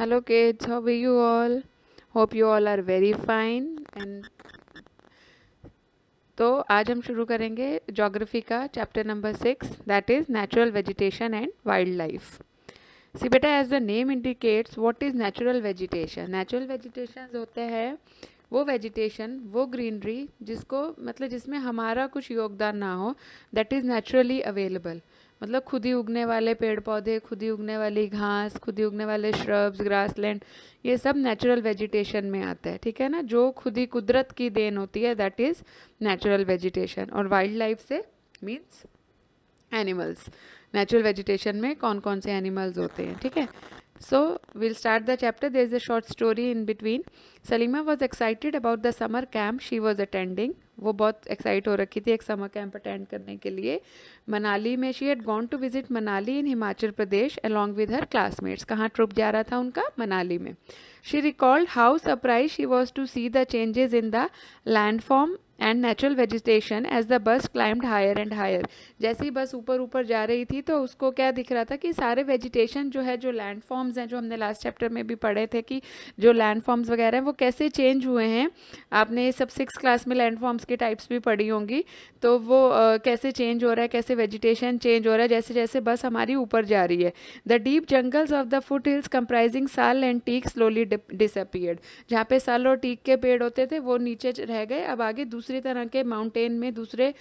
hello kids how are you all hope you all are very fine and तो आज हम शुरू करेंगे जोग्राफी का chapter number six that is natural vegetation and wild life see बेटा as the name indicates what is natural vegetation natural vegetation होते हैं वो वेजिटेशन वो ग्रीनरी जिसको मतलब जिसमें हमारा कुछ योगदान ना हो दैट इज़ नेचुरली अवेलेबल मतलब खुद ही उगने वाले पेड़ पौधे खुद ही उगने वाली घास खुद ही उगने वाले श्रब्स लैंड ये सब नेचुरल वेजिटेशन में आता है ठीक है ना जो खुद ही कुदरत की देन होती है दैट इज़ नेचुरल वेजिटेशन और वाइल्ड लाइफ से मीन्स एनिमल्स नेचुरल वेजिटेशन में कौन कौन से एनिमल्स होते हैं ठीक है so will start the chapter there is a short story in between Salima was excited about the summer camp she was attending वो बहुत एक्साइट हो रखी थी एक समर कैंप अटेंड करने के लिए मनाली में she had gone to visit Manali in Himachal Pradesh along with her classmates कहाँ ट्रिप जा रहा था उनका मनाली में she recalled how surprise she was to see the changes in the land form and natural vegetation as the bus climbed higher and higher जैसे ही बस ऊपर ऊपर जा रही थी तो उसको क्या दिख रहा था कि सारे वेजिटेशन जो है जो लैंड फॉर्म्स हैं जो हमने लास्ट चैप्टर में भी पढ़े थे कि जो लैंड फॉर्म्स वगैरह हैं वो वो कैसे चेंज हुए हैं आपने सब सिक्स क्लास में लैंड फॉर्म्स के टाइप्स भी पढ़ी होंगी तो वो कैसे चेंज हो रहा है कैसे वेजिटेशन चेंज हो रहा है जैसे जैसे बस हमारी ऊपर जा रही है the deep jungles of the foot hills comprising sal and teak slowly disappeared जहाँ पे साल और टीक के पेड़ होते थे वो नीचे रह गए अब आगे दूसरी तरह के माउंटेन में दूसरे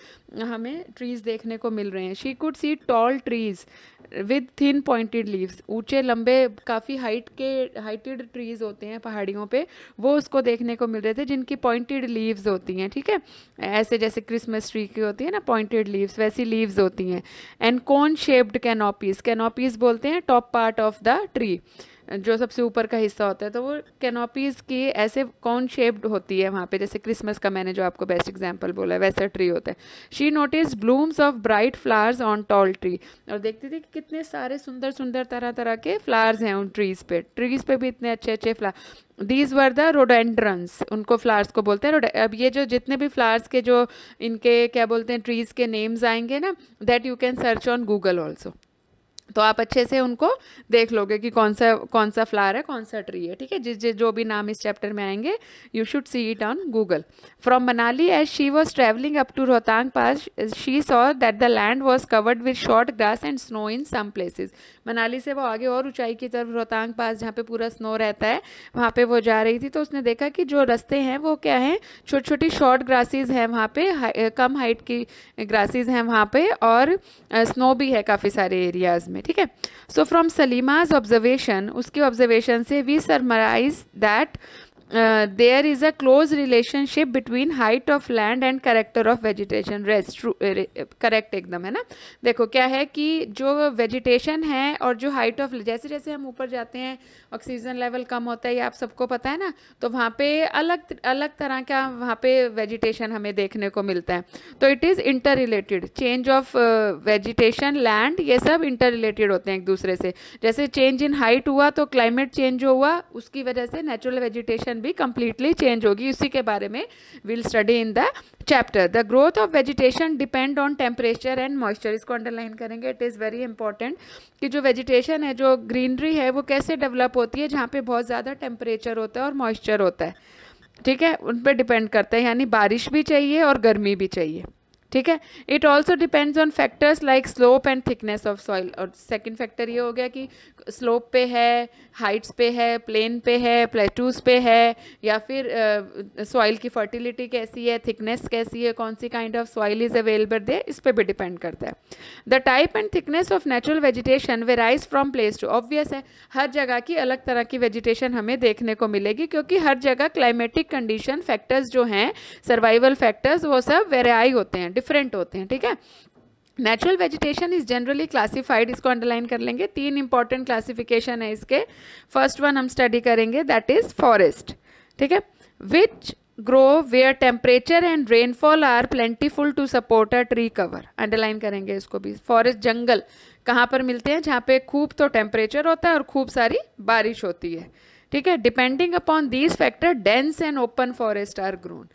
हमें ट्रीज़ देखने को मिल रहे हैं she could see tall trees with thin pointed leaves ऊंचे लंबे काफ़ी हाइट के हाइटेड ट्रीज़ होते हैं पहाड़ियों पे वो उसको देखने को मिल रहे थे जिनकी पॉइंटेड लीव्स होती हैं ठीक है ऐसे जैसे क्रिसमस ट्री की होती है ना पॉइंटेड लीव्स वैसी लीव्स होती हैं एंड कौन शेप्ड कैनोपीज कैनोपीज बोलते हैं top part of the tree जो सबसे ऊपर का हिस्सा होता है तो वो कैनोपीज़ की ऐसे कौन शेप्ड होती है वहाँ पे जैसे क्रिसमस का मैंने जो आपको बेस्ट एग्जांपल बोला है वैसा ट्री होता है she notice blooms of bright flowers on tall tree और देखती थी कि कितने सारे सुंदर सुंदर तरह तरह के फ्लावर्स हैं उन ट्रीज़ पे ट्रीज़ पे भी इतने अच्छे अच्छे flower these were the rhododendrons उनको फ्लावर्स को बोलते हैं अब ये जो जितने भी फ्लावर्स के जो इनके क्या बोलते हैं ट्रीज़ के नेम्स आएंगे ना that you can search on Google also तो आप अच्छे से उनको देख लोगे कि कौन सा कौन सा फ्लावर है कौन सा ट्री है ठीक है जिस जिस जो भी नाम इस चैप्टर में आएंगे you should see it on Google from Manali as she was travelling up to Rohtang pass she saw that the land was covered with short grass and snow in some places Manali से वो आगे और ऊंचाई की तरफ रोहतांग पास जहाँ पे पूरा स्नो रहता है वहाँ पे वो जा रही थी तो उसने देखा कि जो रस्ते हैं वो क्या हैं छोटी छोटी शॉर्ट ग्रासेज हैं वहाँ पे कम हाइट की ग्रासेज हैं वहाँ पे और स्नो भी है काफ़ी सारे एरियाज़ में में ठीक है सो फ्रॉम सलीमाज ऑब्जर्वेशन उसके ऑब्जर्वेशन से we summarise that Uh, there is a close relationship between height of land and character of vegetation rest uh, uh, correct एकदम है ना देखो क्या है कि जो vegetation है और जो height of जैसे जैसे हम ऊपर जाते हैं ऑक्सीजन लेवल कम होता है ये आप सबको पता है ना तो वहाँ पे अलग अलग तरह का वहाँ पे वेजिटेशन हमें देखने को मिलता है तो it is inter related change of vegetation land ये सब इंटर रिलेटेड होते हैं एक दूसरे से जैसे चेंज इन हाइट हुआ तो क्लाइमेट चेंज हुआ उसकी वजह से नेचुरल वेजिटेशन कंडीशन भी कंप्लीटली चेंज होगी उसी के बारे में will study in the chapter the growth of vegetation depend on temperature and moisture इसको अंडरलाइन करेंगे इट इज़ वेरी इंपॉर्टेंट कि जो वेजिटेशन है जो ग्रीनरी है वो कैसे डेवलप होती है जहाँ पे बहुत ज़्यादा टेम्परेचर होता है और मॉइस्चर होता है ठीक है उन पर डिपेंड करता है यानी बारिश भी चाहिए और गर्मी भी चाहिए ठीक है it also depends on factors like slope and thickness of soil और सेकेंड फैक्टर ये हो गया कि स्लोप पे है हाइट्स पे है प्लेन पे है प्लेटूज पे है या फिर सॉइल uh, की फर्टिलिटी कैसी है थिकनेस कैसी है कौन सी kind of soil is available दे इस पर भी डिपेंड करता है the type and thickness of natural vegetation varies from place to obvious है हर जगह की अलग तरह की वेजिटेशन हमें देखने को मिलेगी क्योंकि हर जगह क्लाइमेटिक कंडीशन फैक्टर्स जो हैं सर्वाइवल फैक्टर्स वो सब वेराई होते हैं डिफरेंट होते हैं ठीक है natural vegetation is generally classified इसको अंडरलाइन कर लेंगे तीन इंपॉर्टेंट क्लासिफिकेशन है इसके फर्स्ट वन हम स्टडी करेंगे दैट इज फॉरेस्ट ठीक है which grow where temperature and rainfall are plentiful to support a tree cover underline करेंगे इसको भी फॉरेस्ट जंगल कहाँ पर मिलते हैं जहाँ पे खूब तो टेम्परेचर होता है और खूब सारी बारिश होती है ठीक है depending upon these factor dense and open forest are grown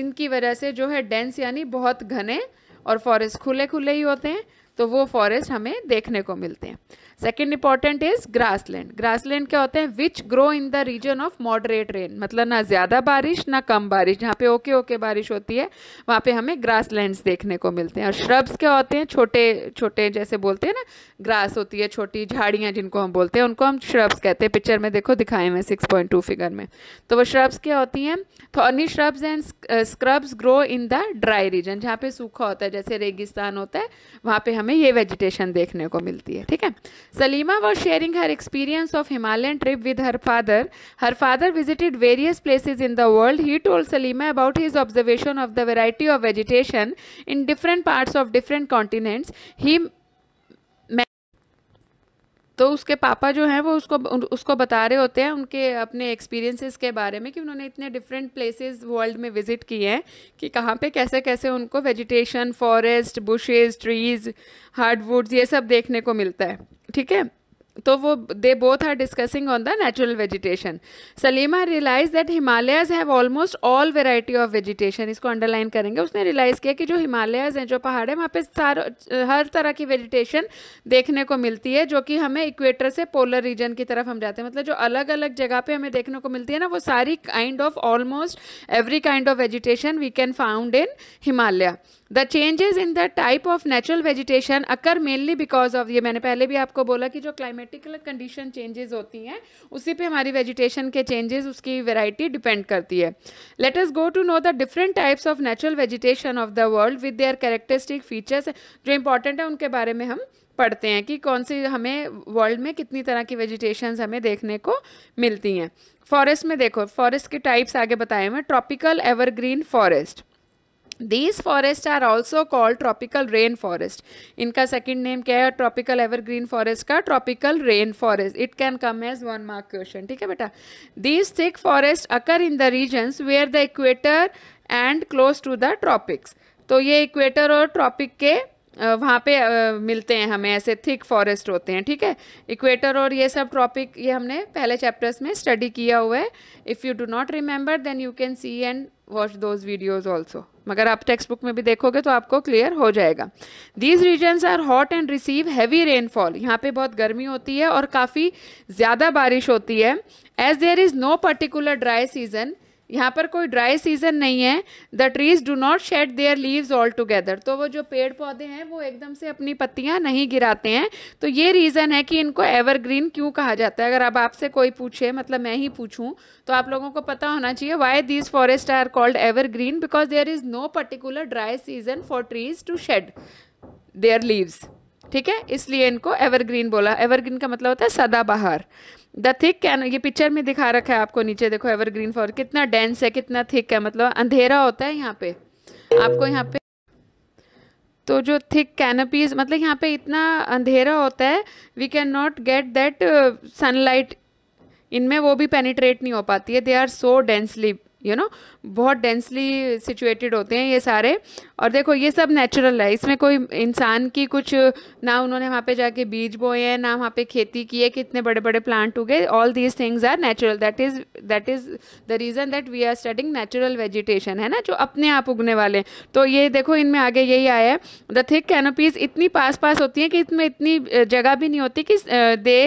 इनकी वजह से जो है डेंस यानी बहुत घने और फॉरेस्ट खुले खुले ही होते हैं तो वो फॉरेस्ट हमें देखने को मिलते हैं second important is grass land grass land क्या होते हैं which grow in the region of moderate rain मतलब ना ज़्यादा बारिश ना कम बारिश जहाँ पे ओके ओके बारिश होती है वहाँ पे हमें ग्रास लैंड्स देखने को मिलते हैं और श्रब्स क्या होते हैं छोटे छोटे जैसे बोलते हैं ना ग्रास होती है छोटी झाड़ियाँ जिनको हम बोलते हैं उनको हम श्रब्स कहते हैं पिक्चर में देखो दिखाए हुए सिक्स पॉइंट टू फिगर में तो वो श्रब्स क्या होती हैं thorny shrubs and scrubs grow in the dry region जहाँ पे सूखा होता है जैसे रेगिस्तान होता है वहाँ पे हमें ये वेजिटेशन देखने को मिलती है ठीक है Salima was sharing her experience of Himalayan trip with her father her father visited various places in the world he told Salima about his observation of the variety of vegetation in different parts of different continents he तो उसके पापा जो हैं वो उसको उसको बता रहे होते हैं उनके अपने एक्सपीरियंसेस के बारे में कि उन्होंने इतने डिफरेंट प्लेसेस वर्ल्ड में विज़िट किए हैं कि कहाँ पे कैसे कैसे उनको vegetation forest bushes trees hardwoods ये सब देखने को मिलता है ठीक है तो वो they both are discussing on the natural vegetation Salima realise that Himalayas have almost all variety of vegetation इसको अंडरलाइन करेंगे उसने रियलाइज़ किया कि जो हिमालयाज हैं जो पहाड़ है वहाँ पे सार हर तरह की वेजिटेशन देखने को मिलती है जो कि हमें इक्वेटर से पोलर रीजन की तरफ हम जाते हैं मतलब जो अलग अलग जगह पर हमें देखने को मिलती है ना वो सारी kind of almost every kind of vegetation we can found in Himalaya the changes in the type of natural vegetation occur mainly because of ये मैंने पहले भी आपको बोला कि जो क्लाइमेटिकल कंडीशन चेंजेस होती हैं उसी पे हमारी वेजिटेशन के चेंजेस उसकी वेराइटी डिपेंड करती है let us go to know the different types of natural vegetation of the world with their characteristic features जो इंपॉर्टेंट है उनके बारे में हम पढ़ते हैं कि कौन सी हमें वर्ल्ड में कितनी तरह की वेजिटेशन हमें देखने को मिलती हैं फॉरेस्ट में देखो फॉरेस्ट के टाइप्स आगे बताए हुए tropical evergreen forest these forest are also called tropical rain forest इनका सेकेंड नेम क्या है ट्रॉपिकल एवरग्रीन फॉरेस्ट का tropical rain forest it can come as one mark question ठीक है बेटा these thick forest occur in the regions where the equator and close to the tropics तो ये equator और tropic के वहाँ पे मिलते हैं हमें ऐसे थिक फॉरेस्ट होते हैं ठीक है इक्वेटर और ये सब ट्रॉपिक ये हमने पहले चैप्टर्स में स्टडी किया हुआ है if you do not remember then you can see and watch those videos also मगर आप टेक्स्ट बुक में भी देखोगे तो आपको क्लियर हो जाएगा these regions are hot and receive heavy rainfall यहाँ पे बहुत गर्मी होती है और काफ़ी ज़्यादा बारिश होती है as there is no particular dry season यहाँ पर कोई ड्राई सीजन नहीं है the trees do not shed their leaves all together तो वो जो पेड़ पौधे हैं वो एकदम से अपनी पत्तियाँ नहीं गिराते हैं तो ये रीज़न है कि इनको एवरग्रीन क्यों कहा जाता है अगर अब आपसे कोई पूछे मतलब मैं ही पूछूँ तो आप लोगों को पता होना चाहिए why these forest are called evergreen because there is no particular dry season for trees to shed their leaves ठीक है इसलिए इनको एवरग्रीन बोला एवरग्रीन का मतलब होता है सदाबहार द थिक कैन ये पिक्चर में दिखा रखा है आपको नीचे देखो एवरग्रीन फॉर कितना डेंस है कितना थिक है मतलब अंधेरा होता है यहाँ पे आपको यहाँ पे तो जो थिक कैनपीज मतलब यहाँ पे इतना अंधेरा होता है we can not get that sunlight इनमें वो भी पेनिट्रेट नहीं हो पाती है they are so densely you know बहुत डेंसली सिचुएटेड होते हैं ये सारे और देखो ये सब नेचुरल है इसमें कोई इंसान की कुछ ना उन्होंने वहाँ पे जाके बीज बोए हैं ना वहाँ पे खेती की है कि इतने बड़े बड़े प्लांट उगे all these things are natural that is that is the reason that we are studying natural vegetation है ना जो अपने आप उगने वाले हैं तो ये देखो इनमें आगे यही आया है द थिक कैनोपीज इतनी पास पास होती हैं कि इसमें इतनी जगह भी नहीं होती कि they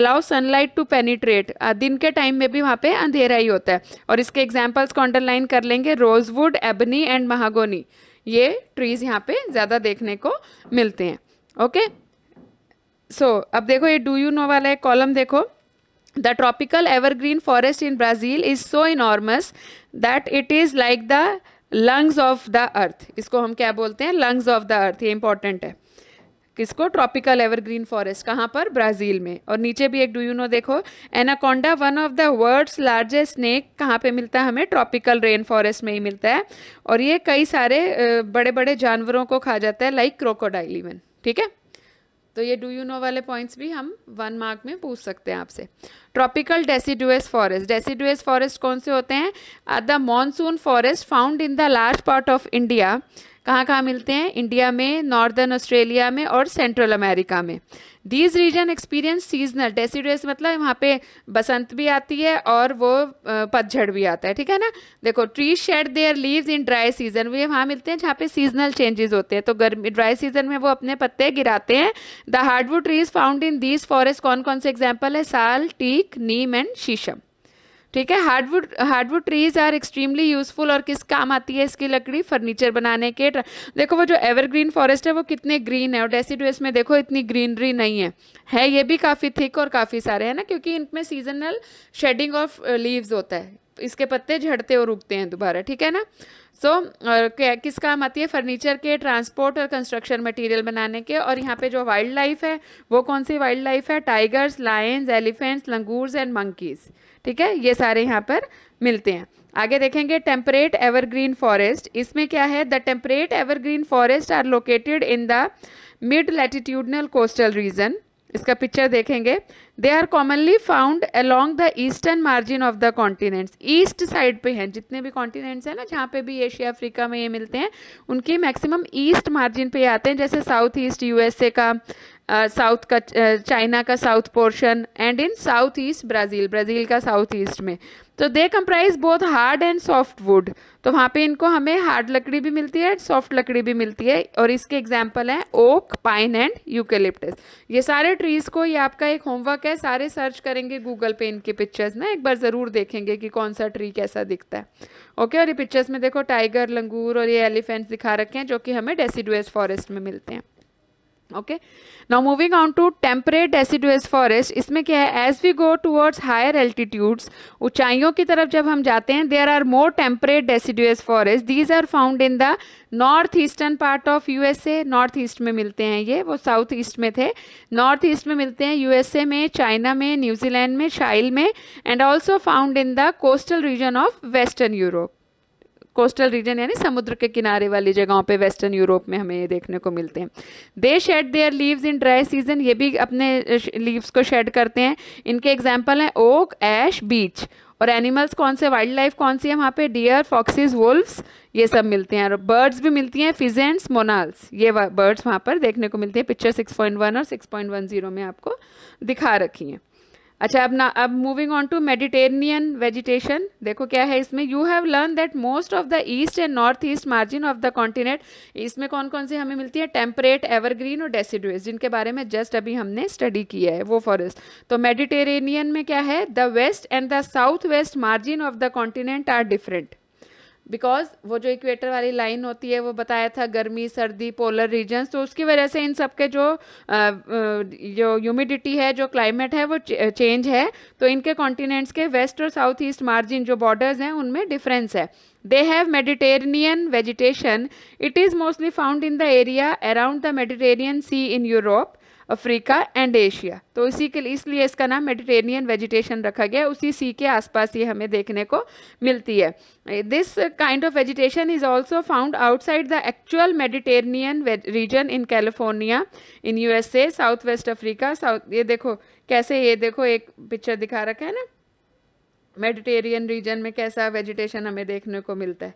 allow sunlight to penetrate दिन के टाइम में भी वहाँ पे अंधेरा ही होता है और इसके एग्जाम्पल्स कॉन्डर लाइन डिफाइन कर लेंगे रोज़वुड एबनी एंड महागोनी ये ट्रीज़ यहाँ पे ज़्यादा देखने को मिलते हैं ओके सो so, अब देखो ये डू यू नो वाला एक कॉलम देखो the tropical evergreen forest in Brazil is so enormous that it is like the lungs of the earth इसको हम क्या बोलते हैं लंग्स ऑफ द अर्थ ये इंपॉर्टेंट है किसको ट्रॉपिकल एवरग्रीन फॉरेस्ट कहाँ पर ब्राज़ील में और नीचे भी एक डू यू नो देखो anaconda one of the world's largest snake कहाँ पे मिलता है हमें ट्रॉपिकल रेन फॉरेस्ट में ही मिलता है और ये कई सारे बड़े बड़े जानवरों को खा जाता है लाइक क्रोकोडाइल इवन ठीक है तो ये डू यू नो वाले पॉइंट्स भी हम वन मार्क में पूछ सकते हैं आपसे tropical deciduous forest deciduous forest कौन से होते हैं the monsoon forest found in the large part of India कहाँ कहाँ मिलते हैं इंडिया में नॉर्दर्न ऑस्ट्रेलिया में और सेंट्रल अमेरिका में these region experience seasonal deciduous मतलब वहाँ पे बसंत भी आती है और वो पतझड़ भी आता है ठीक है ना देखो tree shed their leaves in dry season वे वहाँ मिलते हैं जहाँ पे सीजनल चेंजेस होते हैं तो गर्मी ड्राई सीजन में वो अपने पत्ते गिराते हैं the hardwood trees found in these forest कौन कौन से एग्जाम्पल है साल टीक नीम एंड शीशम ठीक है hardwood hardwood trees are extremely useful और किस काम आती है इसकी लकड़ी फर्नीचर बनाने के देखो वो जो एवरग्रीन फॉरेस्ट है वो कितने ग्रीन है और डेसीडुएस में देखो इतनी ग्रीनरी नहीं है है ये भी काफ़ी थिक और काफ़ी सारे है ना क्योंकि इनमें सीजनल शेडिंग ऑफ लीव्स होता है इसके पत्ते झड़ते और उगते हैं दोबारा ठीक है ना सो so, किस काम आती है फर्नीचर के ट्रांसपोर्ट और कंस्ट्रक्शन मटेरियल बनाने के और यहाँ पे जो वाइल्ड लाइफ है वो कौन सी वाइल्ड लाइफ है tigers lions elephants langurs and monkeys ठीक है ये सारे यहाँ पर मिलते हैं आगे देखेंगे टेम्परेट एवरग्रीन फॉरेस्ट इसमें क्या है the temperate evergreen forest are located in the mid latitudinal coastal region इसका पिक्चर देखेंगे they are commonly found along the eastern margin of the continents east side पे हैं जितने भी कॉन्टिनेंट्स हैं ना जहाँ पे भी एशिया अफ्रीका में ये मिलते हैं उनके मैक्सिमम ईस्ट मार्जिन पे आते हैं जैसे साउथ ईस्ट यूएसए का साउथ का चाइना का south portion and in south east Brazil Brazil का साउथ ईस्ट में तो they comprise both hard and soft wood तो वहाँ पे इनको हमें हार्ड लकड़ी भी मिलती है सॉफ्ट लकड़ी भी मिलती है और इसके एग्जाम्पल हैं ओक पाइन एंड यूकेलिप्टस ये सारे ट्रीज़ को ये आपका एक होमवर्क है सारे सर्च करेंगे गूगल पे इनके पिक्चर्स ना एक बार ज़रूर देखेंगे कि कौन सा ट्री कैसा दिखता है ओके और ये पिक्चर्स में देखो टाइगर लंगूर और ये एलिफेंट्स दिखा रखे हैं जो कि हमें डेसीडुएस फॉरेस्ट में मिलते हैं okay now moving on to temperate deciduous forest इसमें क्या है as we go towards higher altitudes ऊंचाइयों की तरफ जब हम जाते हैं there are more temperate deciduous forest these are found in the north eastern part of USA north east में मिलते हैं ये वो साउथ ईस्ट में थे नॉर्थ ईस्ट में मिलते हैं यूएसए में चाइना में न्यूजीलैंड में शाइल में and also found in the coastal region of western Europe coastal region यानी समुद्र के किनारे वाली जगहों पे वेस्टर्न यूरोप में हमें ये देखने को मिलते हैं they shed their leaves in dry season ये भी अपने लीव्स को शेड करते हैं इनके एग्जाम्पल हैं ओक ऐश बीच और एनिमल्स कौन से वाइल्ड लाइफ कौन सी है वहाँ पे डियर फॉक्सिस वुल्फ्स ये सब मिलते हैं और बर्ड्स भी मिलती हैं फिजेंट्स मोनाल्स ये बर्ड्स वहाँ पर देखने को मिलते हैं पिक्चर 6.1 और 6.10 में आपको दिखा रखी हैं अच्छा अब ना अब moving on to Mediterranean vegetation देखो क्या है इसमें you have learn that most of the east and north east margin of the continent इसमें कौन कौन सी हमें मिलती है टेम्परेट एवरग्रीन और डेसिडुअस जिनके बारे में जस्ट अभी हमने स्टडी किया है वो फॉरेस्ट तो मेडिटेरेनियन में क्या है the west and the south west margin of the continent are different because वो जो इक्वेटर वाली लाइन होती है वो बताया था गर्मी सर्दी पोलर रीजन्स तो उसकी वजह से इन सब के जो आ, जो ह्यूमिडिटी है जो क्लाइमेट है वो चेंज है तो इनके कॉन्टिनेंट्स के वेस्ट और साउथ ईस्ट मार्जिन जो बॉर्डर्स हैं उनमें डिफरेंस है they have Mediterranean vegetation it is mostly found in the area around the Mediterranean sea in Europe Africa and Asia तो इसी के इसलिए इसका नाम मेडिटेरियन वेजिटेशन रखा गया उसी सी के आसपास ये हमें देखने को मिलती है this kind of vegetation is also found outside the actual Mediterranean region in California in USA south west Africa south ये देखो कैसे ये देखो एक पिक्चर दिखा रखा है ना मेडिटेरियन रीजन में कैसा वेजिटेशन हमें देखने को मिलता है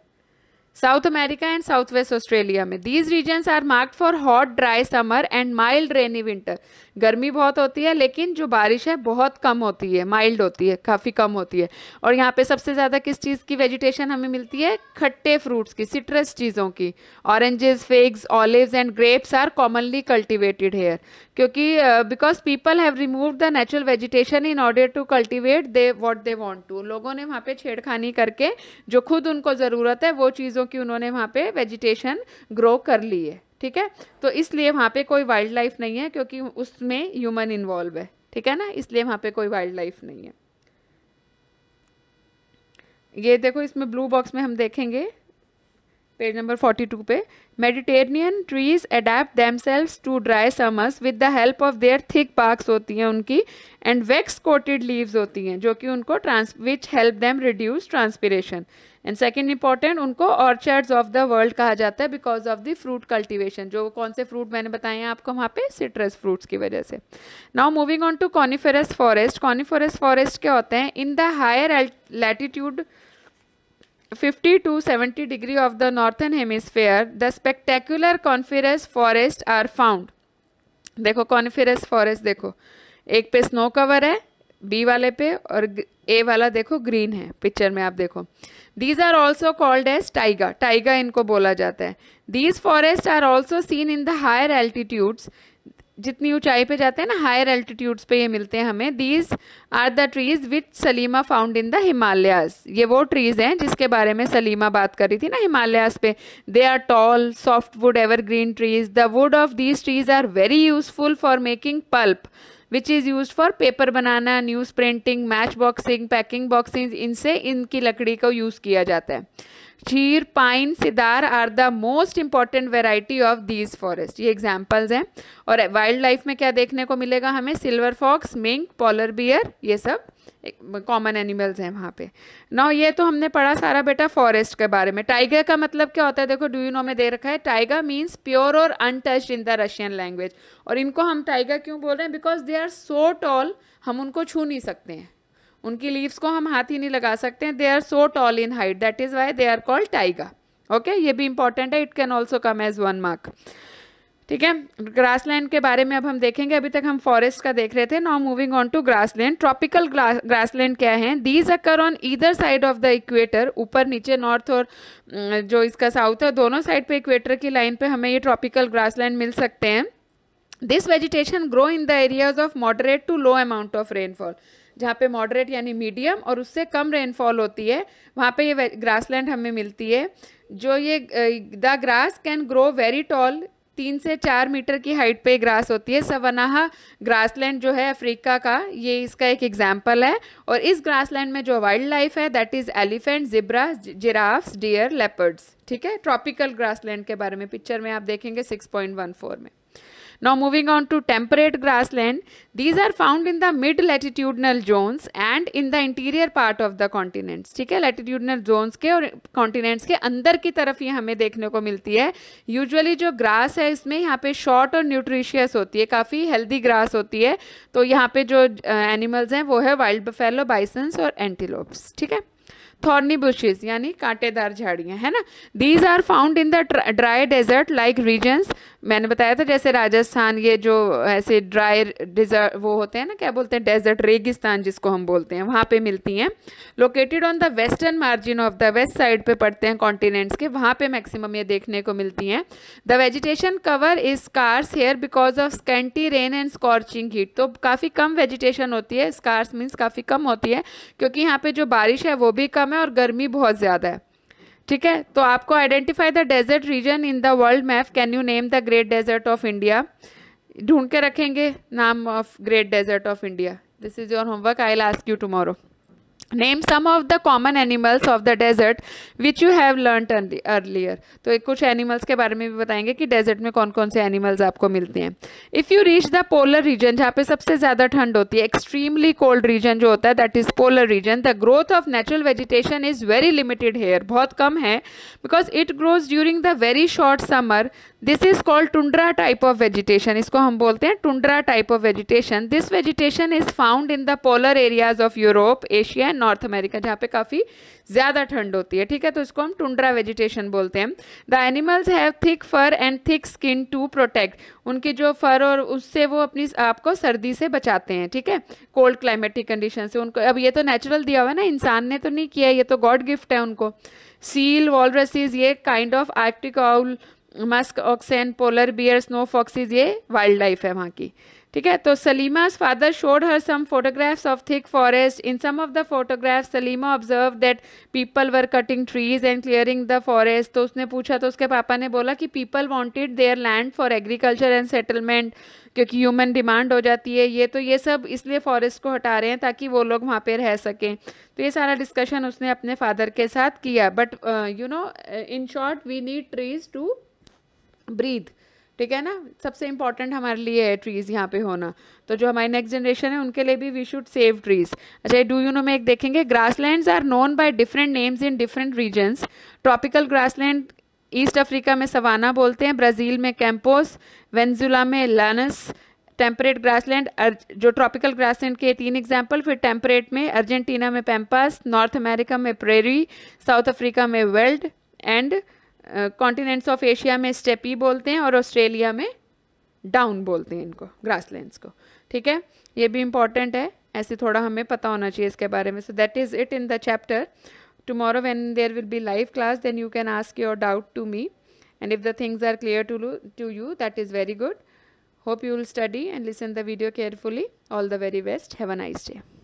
South America and south west Australia में these region are marked for hot dry summer and mild rainy winter गर्मी बहुत होती है लेकिन जो बारिश है बहुत कम होती है माइल्ड होती है काफ़ी कम होती है और यहाँ पे सबसे ज़्यादा किस चीज़ की वेजिटेशन हमें मिलती है खट्टे फ्रूट्स की सिट्रस चीज़ों की oranges figs olive and grapes are commonly cultivated here क्योंकि because people have remove the natural vegetation in order to cultivate they what they want to लोगों ने वहाँ पे छेड़खानी करके जो खुद उनको ज़रूरत है वो चीज़ों की उन्होंने वहाँ पे वेजिटेशन ग्रो कर ली है ठीक है तो इसलिए वहाँ पे कोई वाइल्ड लाइफ नहीं है क्योंकि उसमें ह्यूमन इन्वॉल्व है ठीक है ना इसलिए वहाँ पे कोई वाइल्ड लाइफ नहीं है ये देखो इसमें ब्लू बॉक्स में हम देखेंगे पेज नंबर 42 पे Mediterranean trees adapt themselves to dry summers with the help of their thick barks होती हैं उनकी एंड वेक्स कोटेड लीव्स होती हैं जो कि उनको ट्रांस which help them reduce transpiration and second important उनको ऑर्चर्ड्स ऑफ द वर्ल्ड कहा जाता है because of the fruit cultivation जो कौन से फ्रूट मैंने बताए हैं आपको वहाँ पे सिट्रस फ्रूट्स की वजह से now moving on to coniferous forest coniferous forest क्या होते हैं in the higher latitude 50 to 70 degree of the northern hemisphere the spectacular coniferous forest are found देखो कॉनिफेरस फॉरेस्ट देखो एक पे स्नो कवर है बी वाले पे और ए वाला देखो ग्रीन है पिक्चर में आप देखो these are also called as taiga taiga इनको बोला जाता है these forest are also seen in the higher altitudes जितनी ऊंचाई पे जाते हैं ना हायर एल्टीट्यूड्स पे ये मिलते हैं हमें these are the trees which Salima found in the Himalayas ये वो ट्रीज़ हैं जिसके बारे में सलीमा बात कर रही थी ना हिमालयाज पे they are tall soft wood ever green trees the wood of these trees are very useful for making pulp which is use for paper बनाना news printing match boxing packing boxing इनसे इनकी लकड़ी का यूज़ किया जाता है chir pine cedar are the most important variety of these forest ये examples हैं और वाइल्ड लाइफ में क्या देखने को मिलेगा हमें silver fox mink polar bear ये सब कॉमन एनिमल्स हैं वहाँ पे ना ये तो हमने पढ़ा सारा बेटा फॉरेस्ट के बारे में टाइगर का मतलब क्या होता है देखो डू यू नो में दे रखा है टाइगर मीन्स प्योर और untouched in the Russian language और इनको हम टाइगर क्यों बोल रहे हैं because they are so tall हम उनको छू नहीं सकते हैं उनकी लीव्स को हम हाथ ही नहीं लगा सकते हैं they are so tall in height that is why they are called taiga okay ये भी इंपॉर्टेंट है it can also come as one mark ठीक है ग्रासलैंड के बारे में अब हम देखेंगे अभी तक हम फॉरेस्ट का देख रहे थे now moving on to grassland tropical grassland क्या है these occur on either side of the equator ऊपर नीचे नॉर्थ और जो इसका साउथ है दोनों साइड पे इक्वेटर की लाइन पे हमें ये ट्रॉपिकल लैंड मिल सकते हैं this vegetation grow in the areas of moderate to low amount of rainfall जहाँ पे मॉडरेट यानी मीडियम और उससे कम रेनफॉल होती है वहाँ पे ये ग्रासलैंड हमें मिलती है जो ये the grass can grow very tall तीन से चार मीटर की हाइट पे ग्रास होती है सवनाहा ग्रासलैंड जो है अफ्रीका का ये इसका एक एग्जाम्पल है और इस ग्रासलैंड में जो वाइल्ड लाइफ है that is elephant zebra giraffes deer leopards ठीक है ट्रॉपिकल ग्रासलैंड के बारे में पिक्चर में आप देखेंगे 6.14 में Now moving on to temperate grassland, these are found in the mid latitudinal zones and in the interior part of the continents theek hai latitudinal zones ke aur continents ke andar ki taraf तरफ hame dekhne ko milti hai usually jo grass hai isme yahan pe short aur nutritious hoti hai kafi healthy grass hoti hai to yahan pe jo uh, animals hain wo hai wild buffalo bisons aur antelopes theek hai thorny bushes यानी कांटेदार झाड़ियाँ है ना these are found in the dry desert like regions मैंने बताया था जैसे राजस्थान ये जो ऐसे ड्राई डिजर्ट वो होते हैं ना क्या बोलते हैं डेजर्ट रेगिस्तान जिसको हम बोलते हैं वहाँ पे मिलती हैं located on the western margin of the west side पे पड़ते हैं कॉन्टिनेंट्स के वहाँ पे मैक्सिमम ये देखने को मिलती हैं the vegetation cover is scarce here because of scanty rain and scorching heat तो काफ़ी कम वेजिटेशन होती है स्कार्स मीन्स काफ़ी कम होती है क्योंकि यहाँ पर जो बारिश है वो भी कम कम है और गर्मी बहुत ज़्यादा है ठीक है तो आपको identify the desert region in the world map can you name the great desert of India ढूंढ के रखेंगे नाम of great desert of India this is your homework I ask you tomorrow name some of the common animals of the desert which you have learn earlier तो कुछ animals के बारे में भी बताएंगे कि डेजर्ट में कौन कौन से एनिमल्स आपको मिलते हैं if you reach the polar region जहाँ पे सबसे ज़्यादा ठंड होती है एक्सट्रीमली कोल्ड रीजन जो होता है that is polar region the growth of natural vegetation is very limited here बहुत कम है because it grows during the very short summer this is called tundra type of vegetation इसको हम बोलते हैं tundra type of vegetation this vegetation is found in the polar areas of Europe Asia Asia and North America जहाँ पे काफ़ी ज़्यादा ठंड होती है ठीक है तो इसको हम टुंड्रा वेजिटेशन बोलते हैं the animals have thick fur and thick skin to protect उनकी जो फर और उससे वो अपनी आपको सर्दी से बचाते हैं ठीक है कोल्ड क्लाइमेटिक कंडीशन से उनको अब ये तो नेचुरल दिया हुआ है ना इंसान ने तो नहीं किया ये तो गॉड गिफ्ट है उनको सील वॉलरसीज ये kind of arctic owl musk oxen polar bear snow foxes ये वाइल्ड लाइफ है वहाँ की ठीक है तो Salima's father showed her some photographs of thick forest in some of the photographs Salima observe that people were cutting trees and clearing the forest तो उसने पूछा तो उसके पापा ने बोला कि people wanted their land for agriculture and settlement क्योंकि ह्यूमन डिमांड हो जाती है ये तो ये सब इसलिए फॉरेस्ट को हटा रहे हैं ताकि वो लोग वहाँ पे रह सकें तो ये सारा डिस्कशन उसने अपने फादर के साथ किया but you know in short we need trees to breathe ठीक है ना सबसे इम्पॉर्टेंट हमारे लिए है ट्रीज़ यहाँ पे होना तो जो हमारी नेक्स्ट जनरेशन है उनके लिए भी वी शुड सेव ट्रीज़ अच्छा डू यू नो में एक देखेंगे grasslands are known by different names in different regions tropical grassland East Africa में सवाना बोलते हैं ब्राज़ील में कैम्पोस वेन्जुला में लानस टेम्परेट ग्रासलैंड जो ट्रॉपिकल ग्रासलैंड के तीन एग्जाम्पल फिर टेम्परेट में अर्जेंटीना में पेम्पास नॉर्थ अमेरिका में प्रेरी साउथ अफ्रीका में veld and continents of Asia में स्टेपी बोलते हैं और ऑस्ट्रेलिया में डाउन बोलते हैं इनको ग्रास ग्रासलैंड्स को ठीक है ये भी इंपॉर्टेंट है ऐसे थोड़ा हमें पता होना चाहिए इसके बारे में so that is it in the chapter tomorrow when there will be live class then you can ask your doubt to me and if the things are clear to to you that is very good hope you will study and listen the video carefully all the very best have a nice day